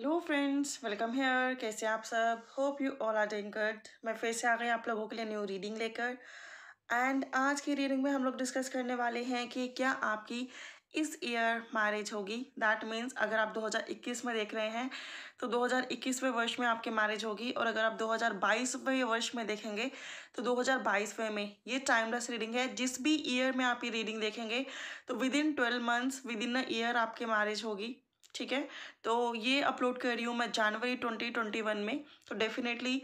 Hello friends welcome hair कैसे आप सब hope you all are doing good मैं फिर से आ गई आप लोगों के लिए न्यू रीडिंग लेकर एंड आज की रीडिंग में हम लोग डिस्कस करने वाले हैं कि क्या आपकी इस ईयर मैरिज होगी दैट मीन्स अगर आप 2021 में देख रहे हैं तो 2021वें वर्ष में आपकी मैरिज होगी और अगर आप 2022वें वर्ष में देखेंगे तो 2022वें में ये टाइमलेस रीडिंग है जिस भी ईयर में आप ये रीडिंग देखेंगे तो within twelve months within a year आपकी मैरिज होगी ठीक है तो ये अपलोड कर रही हूँ मैं जनवरी ट्वेंटी ट्वेंटी वन में तो डेफिनेटली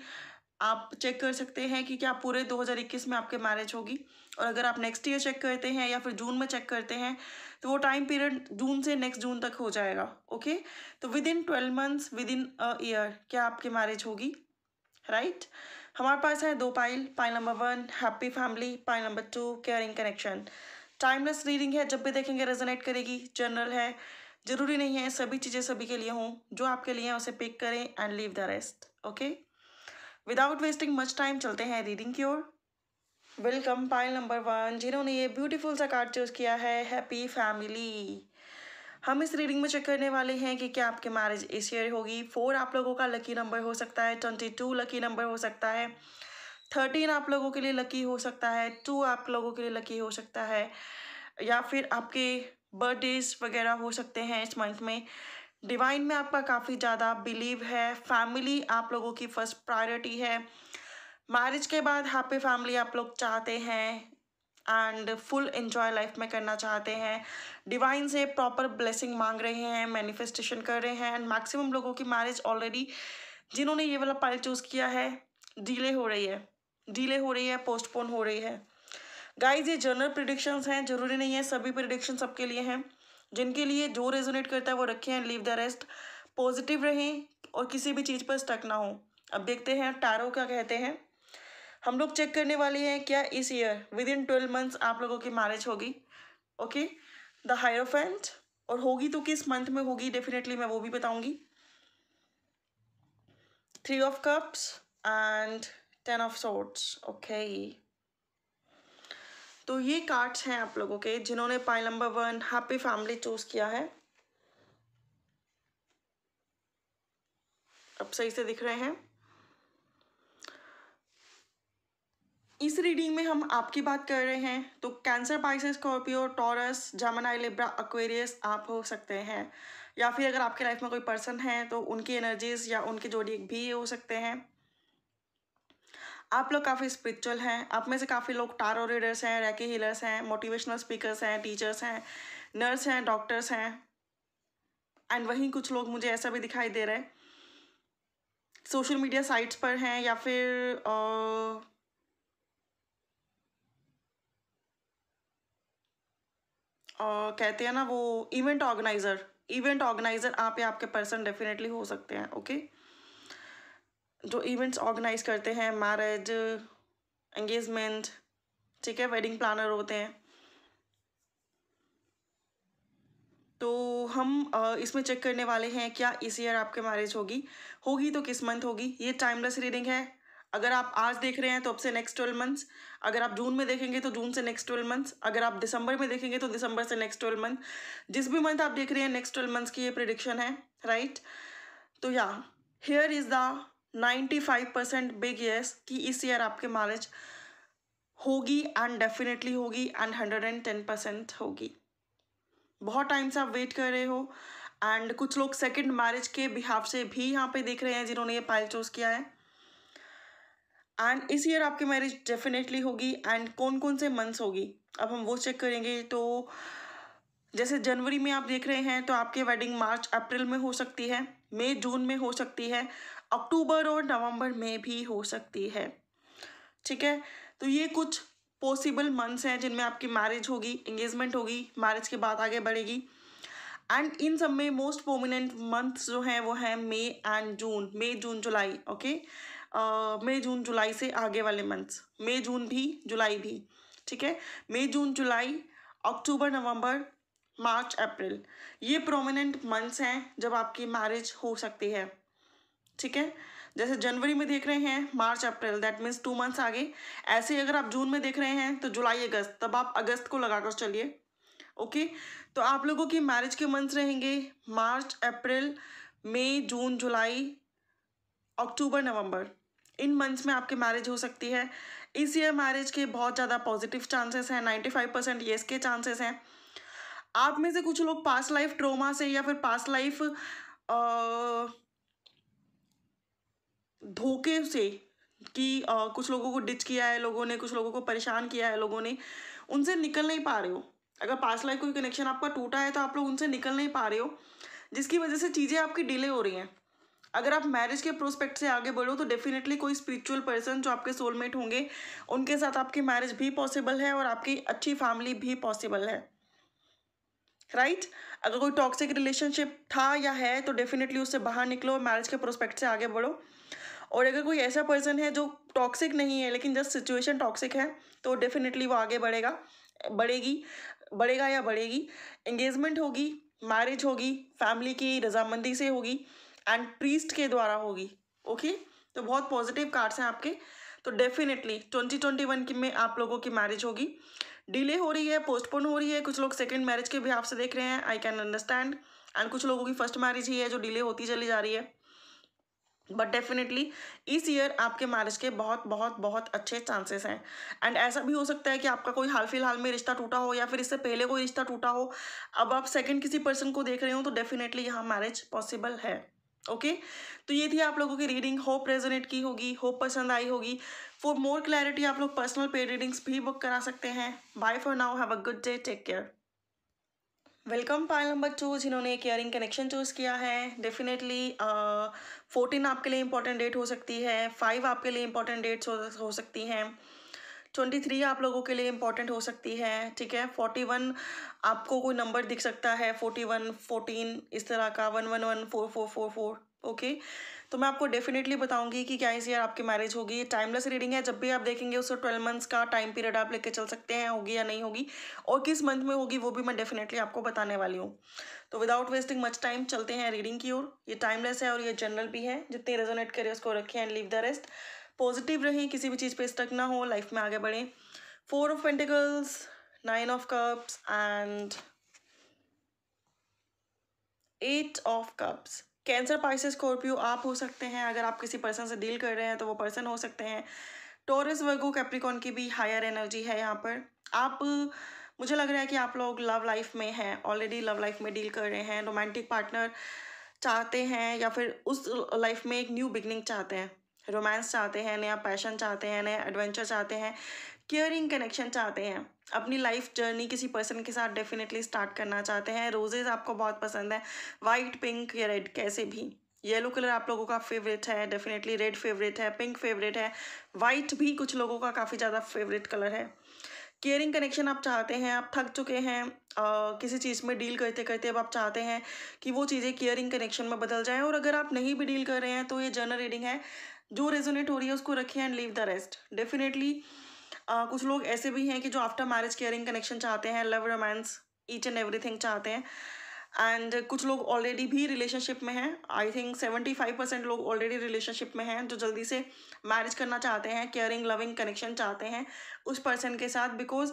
आप चेक कर सकते हैं कि क्या पूरे 2021 में आपके मैरिज होगी और अगर आप नेक्स्ट ईयर चेक करते हैं या फिर जून में चेक करते हैं तो वो टाइम पीरियड जून से नेक्स्ट जून तक हो जाएगा ओके तो within twelve months within a year क्या आपकी मैरिज होगी राइट हमारे पास है दो pile pile number one happy family pile number two caring connection timeless reading है जब भी देखेंगे रेजोनेट करेगी जनरल है ज़रूरी नहीं है सभी चीज़ें सभी के लिए हों जो आपके लिए हैं उसे पिक करें and leave the rest okay without wasting much time चलते हैं रीडिंग की ओर वेलकम पाइल नंबर वन जिन्होंने ये ब्यूटीफुल सा कार्ड चूज़ किया है हैप्पी फैमिली हम इस रीडिंग में चेक करने वाले हैं कि क्या आपके मैरिज इस ईयर होगी फोर आप लोगों का लकी नंबर हो सकता है ट्वेंटी टू लकी नंबर हो सकता है थर्टीन आप लोगों के लिए लकी हो सकता है टू आप लोगों के लिए लकी हो सकता है या फिर आपके बर्थडेज वगैरह हो सकते हैं इस मंथ में डिवाइन में आपका काफ़ी ज़्यादा बिलीव है फैमिली आप लोगों की फर्स्ट प्रायोरिटी है मैरिज के बाद हैप्पी फैमिली आप लोग चाहते हैं एंड फुल इंजॉय लाइफ में करना चाहते हैं डिवाइन से प्रॉपर ब्लेसिंग मांग रहे हैं मैनिफेस्टेशन कर रहे हैं एंड मैक्सिमम लोगों की मैरिज ऑलरेडी जिन्होंने ये वाला पाइल चूज़ किया है डीले हो रही है डीले हो रही है पोस्टपोन हो रही है गाइज ये जनरल प्रिडिक्शंस हैं जरूरी नहीं है सभी प्रिडिक्शन सबके लिए हैं जिनके लिए जो रेजोनेट करता है वो रखें and leave the rest positive रहें और किसी भी चीज़ पर स्टक ना हो अब देखते हैं टारो क्या कहते हैं हम लोग चेक करने वाले हैं क्या इस year within twelve months आप लोगों की मैरिज होगी ओके द हायरोफेंट और होगी तो किस मंथ में होगी डेफिनेटली मैं वो भी बताऊंगी three of cups and ten of swords okay तो ये कार्ड्स हैं आप लोगों के जिन्होंने pile number one happy family choose किया है अब सही से दिख रहे हैं इस रीडिंग में हम आपकी बात कर रहे हैं तो Cancer Pisces Scorpio Taurus Gemini Libra Aquarius आप हो सकते हैं या फिर अगर आपके लाइफ में कोई पर्सन है तो उनकी एनर्जीज या उनके जोड़ी भी हो सकते हैं आप लोग काफ़ी स्पिरिचुअल हैं आप में से काफ़ी लोग टारो रीडर्स हैं रैके हीलर्स हैं मोटिवेशनल स्पीकर्स हैं टीचर्स हैं नर्स हैं डॉक्टर्स हैं एंड वहीं कुछ लोग मुझे ऐसा भी दिखाई दे रहे हैं सोशल मीडिया साइट्स पर हैं या फिर आ, आ, कहते हैं ना वो इवेंट ऑर्गेनाइज़र इवेंट ऑर्गेनाइज़र आप या आपके पर्सन डेफिनेटली हो सकते हैं ओके okay? जो इवेंट्स ऑर्गेनाइज करते हैं मैरिज एंगेजमेंट ठीक है वेडिंग प्लानर होते हैं तो हम इसमें चेक करने वाले हैं क्या इस ईयर आपके मैरिज होगी होगी तो किस मंथ होगी ये टाइमलेस रीडिंग है अगर आप आज देख रहे हैं तो आपसे नेक्स्ट ट्वेल्व मंथ्स अगर आप जून में देखेंगे तो जून से नेक्स्ट ट्वेल्व मंथ्स अगर आप दिसंबर में देखेंगे तो दिसंबर से नेक्स्ट ट्वेल्व मंथ जिस भी मंथ आप देख रहे हैं नेक्स्ट ट्वेल्व मंथ्स की ये प्रिडिक्शन है राइट तो या here is the ninety five percent big yes कि इस ईयर आपके मैरिज होगी एंड डेफिनेटली होगी and hundred and ten percent होगी बहुत टाइम से आप वेट कर रहे हो एंड कुछ लोग सेकेंड मैरिज के बिहाव से भी यहाँ पे देख रहे हैं जिन्होंने ये पाइल चूज़ किया है एंड इस ईयर आपकी मैरिज डेफिनेटली होगी एंड कौन कौन से मंथ्स होगी अब हम वो चेक करेंगे तो जैसे जनवरी में आप देख रहे हैं तो आपके वेडिंग मार्च अप्रैल में हो सकती है मई जून में हो सकती है अक्टूबर और नवंबर में भी हो सकती है ठीक है तो ये कुछ पॉसिबल मंथ्स हैं जिनमें आपकी मैरिज होगी एंगेजमेंट होगी मैरिज के बाद आगे बढ़ेगी एंड इन सब में मोस्ट प्रोमिनेंट मंथ्स जो हैं वो हैं मई and June May June July okay मई जून जुलाई से आगे वाले मंथ्स मई जून भी जुलाई भी ठीक है मई जून जुलाई अक्टूबर नवंबर मार्च अप्रैल ये प्रोमिनेंट मंथ्स हैं जब आपकी मैरिज हो सकती है ठीक है जैसे जनवरी में देख रहे हैं March April that means two months आगे ऐसे ही अगर आप जून में देख रहे हैं तो जुलाई अगस्त तब आप अगस्त को लगाकर चलिए ओके तो आप लोगों की मैरिज के मंथ्स रहेंगे मार्च अप्रैल मई जून जुलाई अक्टूबर नवंबर इन मंथ्स में आपकी मैरिज हो सकती है इस ईयर मैरिज के बहुत ज़्यादा पॉजिटिव चांसेस हैं नाइन्टी फाइव परसेंट येस के चांसेस हैं आप में से कुछ लोग पास्ट लाइफ ट्रोमा से या फिर पास्ट लाइफ धोखे से कि आ, कुछ लोगों को डिच किया है लोगों ने कुछ लोगों को परेशान किया है लोगों ने उनसे निकल नहीं पा रहे हो अगर पास्ट लाइफ कोई कनेक्शन आपका टूटा है तो आप लोग उनसे निकल नहीं पा रहे हो जिसकी वजह से चीज़ें आपकी डिले हो रही हैं अगर आप मैरिज के प्रोस्पेक्ट से आगे बढ़ो तो डेफिनेटली कोई स्पिरिचुअल पर्सन जो आपके सोलमेट होंगे उनके साथ आपकी मैरिज भी पॉसिबल है और आपकी अच्छी फैमिली भी पॉसिबल है राइट right? अगर कोई टॉक्सिक रिलेशनशिप था या है तो डेफिनेटली उससे बाहर निकलो मैरिज के प्रोस्पेक्ट से आगे बढ़ो और अगर कोई ऐसा पर्सन है जो टॉक्सिक नहीं है लेकिन जस्ट सिचुएशन टॉक्सिक है तो डेफिनेटली वो आगे बढ़ेगा बढ़ेगी बढ़ेगा या बढ़ेगी एंगेजमेंट होगी मैरिज होगी फैमिली की रजामंदी से होगी एंड प्रीस्ट के द्वारा होगी ओके तो बहुत पॉजिटिव कार्ड्स हैं आपके तो डेफिनेटली ट्वेंटी ट्वेंटी वन की में आप लोगों की मैरिज होगी डिले हो रही है पोस्टपोन हो रही है कुछ लोग सेकेंड मैरिज के भी आपसे देख रहे हैं आई कैन अंडरस्टैंड एंड कुछ लोगों की फर्स्ट मैरिज ही है जो डिले होती चली जा रही है बट डेफिनेटली इस ईयर आपके मैरिज के बहुत बहुत बहुत अच्छे चांसेस हैं एंड ऐसा भी हो सकता है कि आपका कोई हाल फिलहाल में रिश्ता टूटा हो या फिर इससे पहले कोई रिश्ता टूटा हो अब आप सेकंड किसी पर्सन को देख रहे हो तो डेफिनेटली यहाँ मैरिज पॉसिबल है ओके तो ये थी आप लोगों की रीडिंग होप रेजोनेट की होगी होप पसंद आई होगी फॉर मोर क्लैरिटी आप लोग पर्सनल पेड रीडिंग्स भी बुक करा सकते हैं bye for now have a good day take care welcome pile number two जिन्होंने केयरिंग कनेक्शन चूज़ किया है डेफिनेटली फोर्टीन uh, आपके लिए इंपॉर्टेंट डेट हो सकती है फाइव आपके लिए इंपॉर्टेंट डेट्स हो, हो सकती हैं ट्वेंटी थ्री आप लोगों के लिए इंपॉर्टेंट हो सकती है ठीक है फोर्टी वन आपको कोई नंबर दिख सकता है फोर्टी वन फोर्टीन इस तरह का one one one four four four four okay तो मैं आपको डेफिनेटली बताऊंगी कि क्या इस ईयर आपकी मैरिज होगी टाइमलेस रीडिंग है जब भी आप देखेंगे उससे ट्वेल्व मंथ्स का टाइम पीरियड आप लेके चल सकते हैं होगी या नहीं होगी और किस मंथ में होगी वो भी मैं डेफिनेटली आपको बताने वाली हूँ तो विदाउट वेस्टिंग मच टाइम चलते हैं रीडिंग की ओर ये टाइमलेस है और ये जनरल भी है जितने रेजोनेट करे उसको रखें and leave the rest positive रहें किसी भी चीज़ पे स्टक ना हो लाइफ में आगे बढ़ें four of pentacles nine of cups and eight of cups Cancer Pisces Scorpio आप हो सकते हैं अगर आप किसी पर्सन से डील कर रहे हैं तो वो पर्सन हो सकते हैं टोरस वर्गो कैप्रिकॉन की भी हायर एनर्जी है यहाँ पर आप मुझे लग रहा है कि आप लोग लव लाइफ में हैं ऑलरेडी लव लाइफ में डील कर रहे हैं रोमांटिक पार्टनर चाहते हैं या फिर उस लाइफ में एक न्यू बिगनिंग चाहते हैं रोमांस चाहते हैं नया पैशन चाहते हैं नया एडवेंचर चाहते हैं केयरिंग कनेक्शन चाहते हैं अपनी लाइफ जर्नी किसी पर्सन के साथ डेफिनेटली स्टार्ट करना चाहते हैं रोजेज़ आपको बहुत पसंद है वाइट पिंक या रेड कैसे भी येलो कलर आप लोगों का फेवरेट है डेफिनेटली रेड फेवरेट है पिंक फेवरेट है वाइट भी कुछ लोगों का काफ़ी ज़्यादा फेवरेट कलर है केयरिंग कनेक्शन आप चाहते हैं आप थक चुके हैं आ, किसी चीज़ में डील करते करते अब आप चाहते हैं कि वो चीज़ें केयरिंग कनेक्शन में बदल जाएं और अगर आप नहीं भी डील कर रहे हैं तो ये जर्नल रीडिंग है जो रेजोनेट हो रही है उसको रखिए and leave the rest definitely कुछ लोग ऐसे भी हैं कि जो आफ्टर मैरिज केयरिंग कनेक्शन चाहते हैं love romance each and everything चाहते हैं एंड कुछ लोग ऑलरेडी भी रिलेशनशिप में हैं I think seventy five percent लोग ऑलरेडी रिलेशनशिप में हैं जो जल्दी से मैरिज करना चाहते हैं केयरिंग लविंग कनेक्शन चाहते हैं उस पर्सन के साथ बिकॉज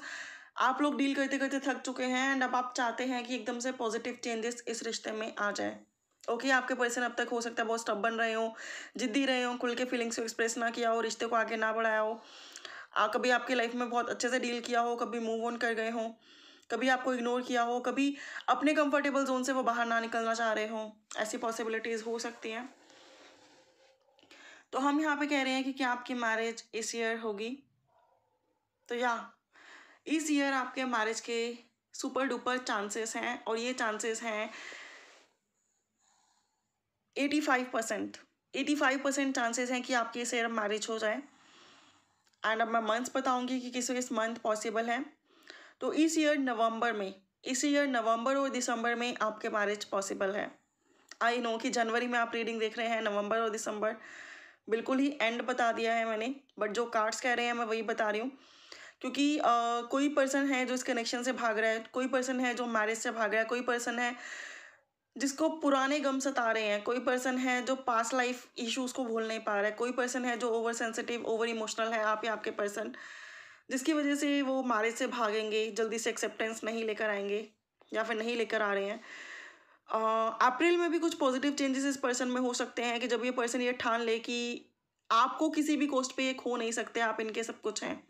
आप लोग डील करते करते थक चुके हैं एंड अब आप चाहते हैं कि एकदम से पॉजिटिव चेंजेस इस रिश्ते में आ जाए ओके okay, आपके पर्सन अब तक हो सकता है बहुत स्टबन रहे हो जिद्दी रहे हो खुल के फीलिंग्स को एक्सप्रेस ना किया हो रिश्ते को आगे ना बढ़ाया हो आ, कभी आपके लाइफ में बहुत अच्छे से डील किया हो कभी मूव ऑन कर गए हो कभी आपको इग्नोर किया हो कभी अपने कंफर्टेबल जोन से वो बाहर ना निकलना चाह रहे हो ऐसी पॉसिबिलिटीज़ हो सकती हैं तो हम यहाँ पे कह रहे हैं कि क्या आपकी मैरिज इस ईयर होगी तो या इस ईयर आपके मैरिज के सुपर डुपर चांसेस हैं और ये चांसेस हैं eighty five percent eighty five percent chances हैं कि आपके से मैरिज हो जाए एंड अब मैं मंथ्स बताऊंगी कि किस किस मंथ पॉसिबल है तो इस ईयर नवंबर में इस ईयर नवंबर और दिसंबर में आपके मैरिज पॉसिबल है आई नो कि जनवरी में आप रीडिंग देख रहे हैं नवंबर और दिसंबर बिल्कुल ही एंड बता दिया है मैंने बट जो कार्ड्स कह रहे हैं मैं वही बता रही हूँ क्योंकि आ, कोई पर्सन है जो इस कनेक्शन से भाग रहा है कोई पर्सन है जो मैरिज से भाग रहा है कोई पर्सन है जिसको पुराने गम सता रहे हैं कोई पर्सन है जो पास लाइफ इश्यूज को भूल नहीं पा रहा है कोई पर्सन है जो ओवर सेंसिटिव ओवर इमोशनल है आप या आपके पर्सन जिसकी वजह से वो मारे से भागेंगे जल्दी से एक्सेप्टेंस नहीं लेकर आएंगे या फिर नहीं लेकर आ रहे हैं अप्रैल में भी कुछ पॉजिटिव चेंजेस इस पर्सन में हो सकते हैं कि जब ये पर्सन ये ठान ले कि आपको किसी भी कोस्ट पे ये खो नहीं सकते आप इनके सब कुछ हैं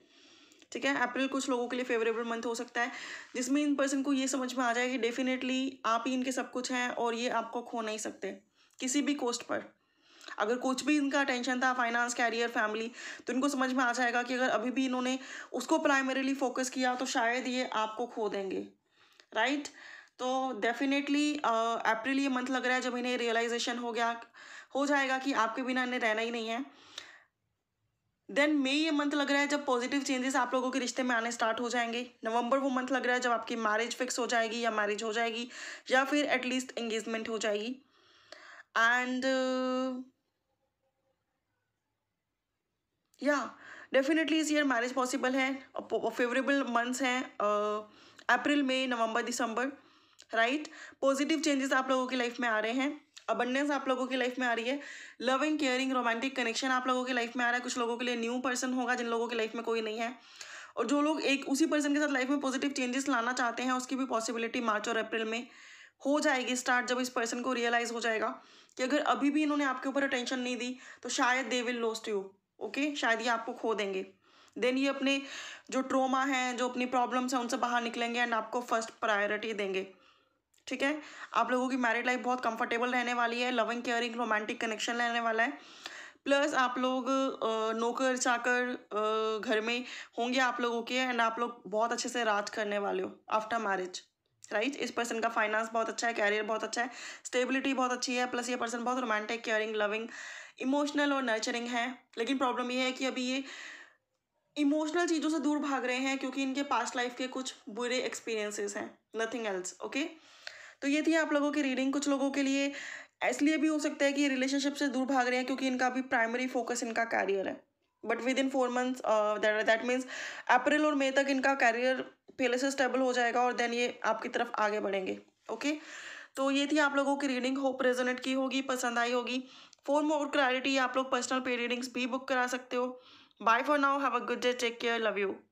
ठीक है अप्रैल कुछ लोगों के लिए फेवरेबल मंथ हो सकता है जिसमें इन पर्सन को ये समझ में आ जाए कि डेफिनेटली आप ही इनके सब कुछ हैं और ये आपको खो नहीं सकते किसी भी कोस्ट पर अगर कुछ भी इनका टेंशन था फाइनेंस कैरियर फैमिली तो इनको समझ में आ जाएगा कि अगर अभी भी इन्होंने उसको प्राइमरीली फोकस किया तो शायद ये आपको खो देंगे राइट तो डेफिनेटली अप्रैल uh, ये मंथ लग रहा है जब इन्हें रियलाइजेशन हो गया हो जाएगा कि आपके बिना इन्हें रहना ही नहीं है देन मे ये मंथ लग रहा है जब पॉजिटिव चेंजेस आप लोगों के रिश्ते में आने स्टार्ट हो जाएंगे नवंबर वो मंथ लग रहा है जब आपकी मैरिज फिक्स हो जाएगी या मैरिज हो जाएगी या फिर एटलीस्ट एंगेजमेंट हो जाएगी एंड या डेफिनेटली इस ईयर मैरिज पॉसिबल है फेवरेबल मंथ्स हैं अप्रैल मई नवंबर दिसंबर राइट पॉजिटिव चेंजेस आप लोगों की लाइफ में आ रहे हैं अबंडेंस आप लोगों की लाइफ में आ रही है लविंग केयरिंग रोमांटिक कनेक्शन आप लोगों की लाइफ में आ रहा है कुछ लोगों के लिए न्यू पर्सन होगा जिन लोगों की लाइफ में कोई नहीं है और जो लोग एक उसी पर्सन के साथ लाइफ में पॉजिटिव चेंजेस लाना चाहते हैं उसकी भी पॉसिबिलिटी मार्च और अप्रैल में हो जाएगी स्टार्ट जब इस पर्सन को रियलाइज़ हो जाएगा कि अगर अभी भी इन्होंने आपके ऊपर अटेंशन नहीं दी तो शायद they will lost you okay शायद ये आपको खो देंगे देन ये अपने जो ट्रोमा हैं जो अपनी प्रॉब्लम्स हैं उनसे बाहर निकलेंगे एंड आपको फर्स्ट प्रायोरिटी देंगे ठीक है आप लोगों की मैरिड लाइफ बहुत कंफर्टेबल रहने वाली है लविंग केयरिंग रोमांटिक कनेक्शन रहने वाला है प्लस आप लोग नौकर चाकर घर में होंगे आप लोगों के एंड आप लोग बहुत अच्छे से राज करने वाले हो आफ्टर मैरिज राइट इस पर्सन का फाइनेंस बहुत अच्छा है कैरियर बहुत अच्छा है स्टेबिलिटी बहुत अच्छी है प्लस ये पर्सन बहुत रोमांटिक केयरिंग लविंग इमोशनल और नर्चरिंग है लेकिन प्रॉब्लम ये है कि अभी ये इमोशनल चीज़ों से दूर भाग रहे हैं क्योंकि इनके पास्ट लाइफ के कुछ बुरे एक्सपीरियंसेस हैं नथिंग एल्स ओके तो ये थी आप लोगों की रीडिंग कुछ लोगों के लिए इसलिए भी हो सकता है कि रिलेशनशिप से दूर भाग रहे हैं क्योंकि इनका भी प्राइमरी फोकस इनका कैरियर है but with in four months that means April और मई तक इनका कैरियर पहले से स्टेबल हो जाएगा और देन ये आपकी तरफ आगे बढ़ेंगे ओके okay? तो ये थी आप लोगों की रीडिंग होप प्रेजेंट की होगी पसंद आई होगी फॉर मोर क्लैरिटी आप लोग पर्सनल पे रीडिंग्स भी बुक करा सकते हो bye for now have a good day take care love you